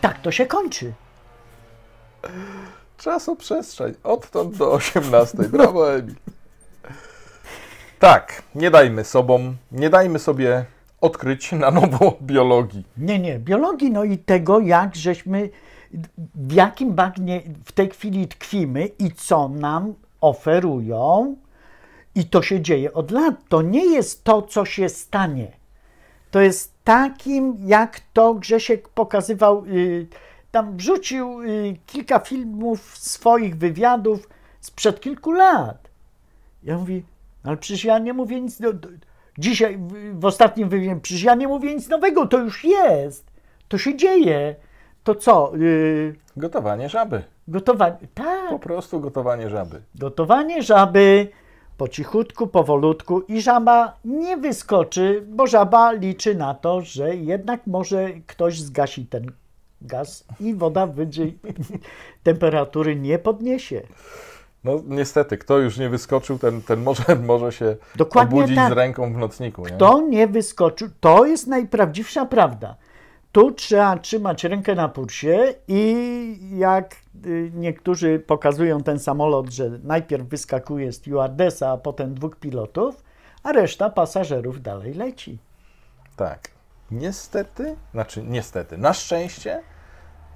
tak to się kończy. Czasu przestrzeń Odtąd do 18. Brawo, Emil. Tak, nie dajmy sobą, nie dajmy sobie odkryć na nowo biologii. Nie, nie, biologii, no i tego, jak żeśmy, w jakim bagnie w tej chwili tkwimy i co nam oferują i to się dzieje od lat. To nie jest to, co się stanie. To jest takim, jak to Grzesiek pokazywał, y, tam wrzucił y, kilka filmów swoich wywiadów sprzed kilku lat. Ja mówię, no, ale przecież ja nie mówię nic, no, dzisiaj w, w ostatnim wywiadzie, przecież ja nie mówię nic nowego, to już jest, to się dzieje to co? Yy... Gotowanie żaby. Gotowanie, tak. Po prostu gotowanie żaby. Gotowanie żaby po cichutku, powolutku i żaba nie wyskoczy, bo żaba liczy na to, że jednak może ktoś zgasi ten gaz i woda będzie, temperatury nie podniesie. No niestety, kto już nie wyskoczył, ten, ten może, może się Dokładnie obudzić tak. z ręką w nocniku. Nie? Kto nie wyskoczył, to jest najprawdziwsza prawda tu trzeba trzymać rękę na pulsie i jak y, niektórzy pokazują ten samolot, że najpierw wyskakuje stewardesa, a potem dwóch pilotów, a reszta pasażerów dalej leci. Tak. Niestety, znaczy niestety, na szczęście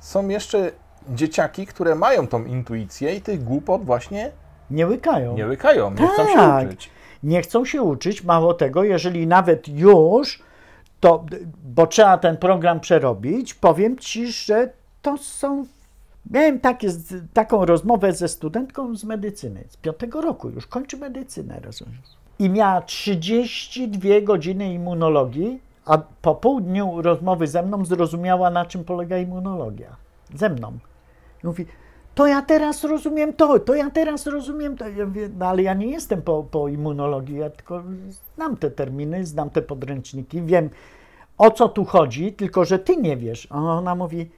są jeszcze dzieciaki, które mają tą intuicję i tych głupot właśnie nie łykają. Nie łykają, nie tak. chcą się tak. uczyć. Nie chcą się uczyć, mało tego, jeżeli nawet już to, bo trzeba ten program przerobić, powiem ci, że to są. Miałem takie, taką rozmowę ze studentką z medycyny, z piątego roku, już kończy medycynę, rozumiesz? I miała 32 godziny immunologii, a po pół dniu rozmowy ze mną zrozumiała, na czym polega immunologia. Ze mną. I mówi, to ja teraz rozumiem to, to ja teraz rozumiem to. Ja mówię, no ale ja nie jestem po, po immunologii, ja tylko znam te terminy, znam te podręczniki, wiem o co tu chodzi, tylko że ty nie wiesz. A ona mówi,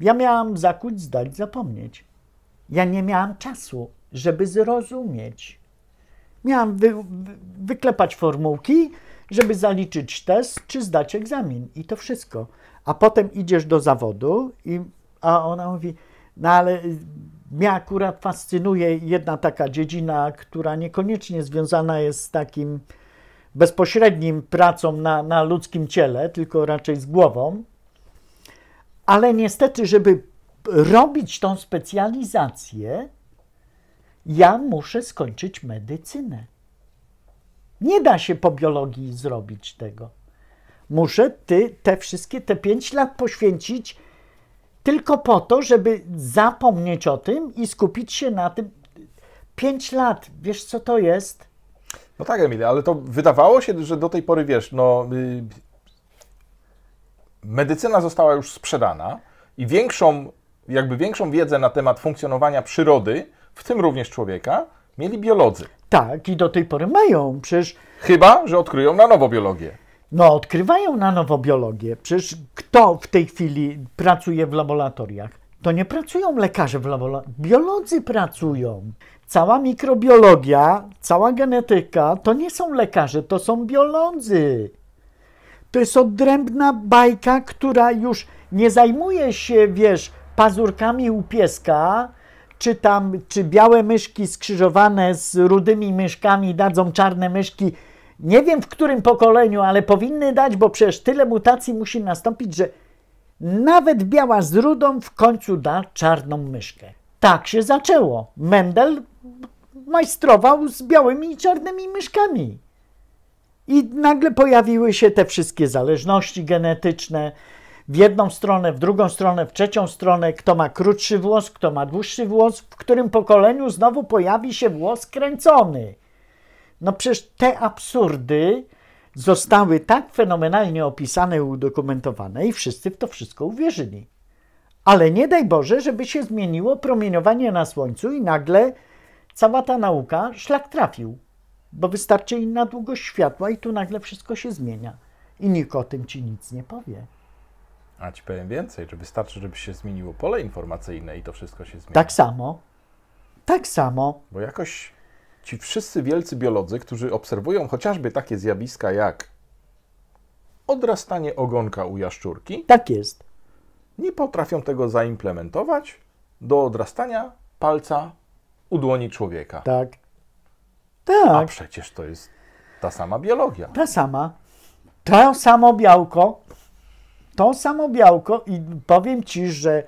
ja miałam zakuć, zdać, zapomnieć. Ja nie miałam czasu, żeby zrozumieć. Miałam wy, wy, wyklepać formułki, żeby zaliczyć test czy zdać egzamin i to wszystko. A potem idziesz do zawodu, i, a ona mówi, no ale y, mnie akurat fascynuje jedna taka dziedzina, która niekoniecznie związana jest z takim bezpośrednim pracą na, na ludzkim ciele, tylko raczej z głową. Ale niestety, żeby robić tą specjalizację, ja muszę skończyć medycynę. Nie da się po biologii zrobić tego. Muszę ty, te wszystkie te pięć lat poświęcić tylko po to, żeby zapomnieć o tym i skupić się na tym. Pięć lat, wiesz co to jest? No tak, Emilia, ale to wydawało się, że do tej pory, wiesz, no, y, medycyna została już sprzedana i większą, jakby większą wiedzę na temat funkcjonowania przyrody, w tym również człowieka, mieli biolodzy. Tak, i do tej pory mają, przecież... Chyba, że odkryją na nowo biologię. No, odkrywają na nowo biologię. Przecież kto w tej chwili pracuje w laboratoriach? To nie pracują lekarze w laboratoriach. Biolodzy pracują. Cała mikrobiologia, cała genetyka to nie są lekarze, to są biolodzy. To jest odrębna bajka, która już nie zajmuje się, wiesz, pazurkami u pieska, czy tam, czy białe myszki skrzyżowane z rudymi myszkami dadzą czarne myszki nie wiem w którym pokoleniu, ale powinny dać, bo przecież tyle mutacji musi nastąpić, że nawet biała z rudą w końcu da czarną myszkę. Tak się zaczęło. Mendel majstrował z białymi i czarnymi myszkami. I nagle pojawiły się te wszystkie zależności genetyczne w jedną stronę, w drugą stronę, w trzecią stronę, kto ma krótszy włos, kto ma dłuższy włos, w którym pokoleniu znowu pojawi się włos kręcony. No przecież te absurdy zostały tak fenomenalnie opisane i udokumentowane i wszyscy w to wszystko uwierzyli. Ale nie daj Boże, żeby się zmieniło promieniowanie na Słońcu i nagle cała ta nauka szlak trafił, bo wystarczy inna długość światła i tu nagle wszystko się zmienia. I nikt o tym ci nic nie powie. A ci powiem więcej, że wystarczy, żeby się zmieniło pole informacyjne i to wszystko się zmienia. Tak samo. Tak samo. Bo jakoś ci wszyscy wielcy biolodzy, którzy obserwują chociażby takie zjawiska jak odrastanie ogonka u jaszczurki. Tak jest. Nie potrafią tego zaimplementować do odrastania palca u dłoni człowieka. Tak. Tak. A przecież to jest ta sama biologia. Ta sama. To samo białko. To samo białko i powiem Ci, że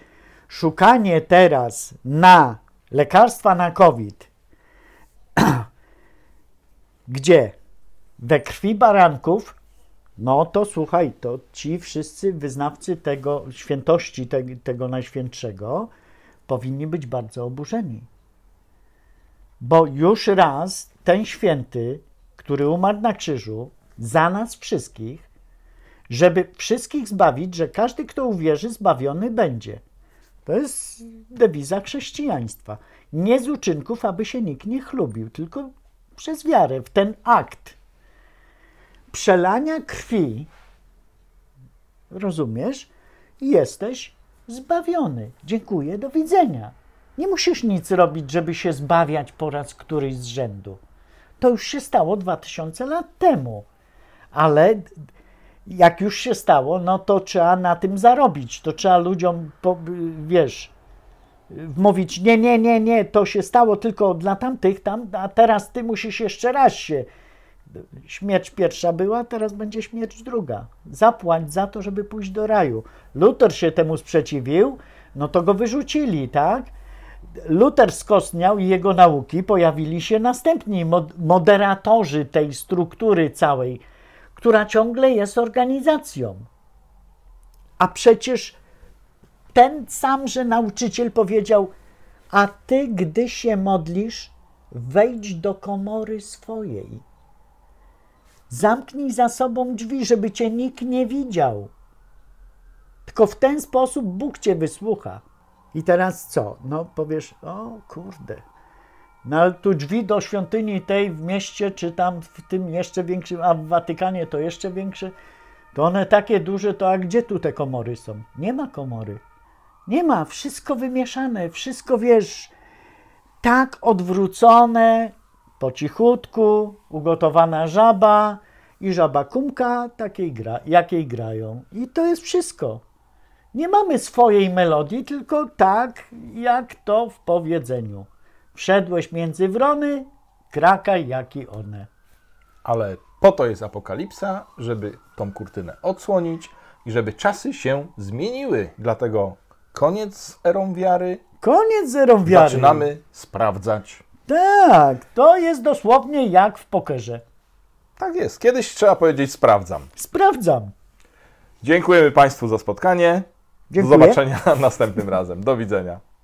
szukanie teraz na lekarstwa na COVID gdzie we krwi baranków, no to słuchaj, to ci wszyscy wyznawcy tego świętości, te, tego najświętszego, powinni być bardzo oburzeni. Bo już raz ten święty, który umarł na krzyżu za nas wszystkich, żeby wszystkich zbawić, że każdy, kto uwierzy, zbawiony będzie. To jest dewiza chrześcijaństwa. Nie z uczynków, aby się nikt nie chlubił, tylko przez wiarę w ten akt przelania krwi, rozumiesz, jesteś zbawiony. Dziękuję, do widzenia. Nie musisz nic robić, żeby się zbawiać po raz któryś z rzędu. To już się stało 2000 lat temu. Ale jak już się stało, no to trzeba na tym zarobić. To trzeba ludziom, wiesz, mówić nie, nie, nie, nie, to się stało tylko dla tamtych, tam, a teraz ty musisz jeszcze raz się. Śmierć pierwsza była, teraz będzie śmierć druga. Zapłać za to, żeby pójść do raju. Luther się temu sprzeciwił, no to go wyrzucili, tak? Luther skostniał i jego nauki pojawili się następni moderatorzy tej struktury całej, która ciągle jest organizacją. A przecież ten samże nauczyciel powiedział: A ty, gdy się modlisz, wejdź do komory swojej. Zamknij za sobą drzwi, żeby cię nikt nie widział. Tylko w ten sposób Bóg cię wysłucha. I teraz co? No powiesz, o kurde, no ale tu drzwi do świątyni tej w mieście, czy tam w tym jeszcze większym, a w Watykanie to jeszcze większe, to one takie duże, to a gdzie tu te komory są? Nie ma komory. Nie ma, wszystko wymieszane, wszystko wiesz, tak odwrócone, po cichutku, ugotowana żaba i żaba kumka, takiej gra, jakiej grają. I to jest wszystko. Nie mamy swojej melodii, tylko tak, jak to w powiedzeniu. Wszedłeś między wrony, krakaj jaki one. Ale po to jest apokalipsa, żeby tą kurtynę odsłonić i żeby czasy się zmieniły. Dlatego koniec z erą wiary. Koniec z erą wiary. Zaczynamy sprawdzać. Tak, to jest dosłownie jak w pokerze. Tak jest. Kiedyś trzeba powiedzieć sprawdzam. Sprawdzam. Dziękujemy Państwu za spotkanie. Dziękuję. Do zobaczenia następnym razem. Do widzenia.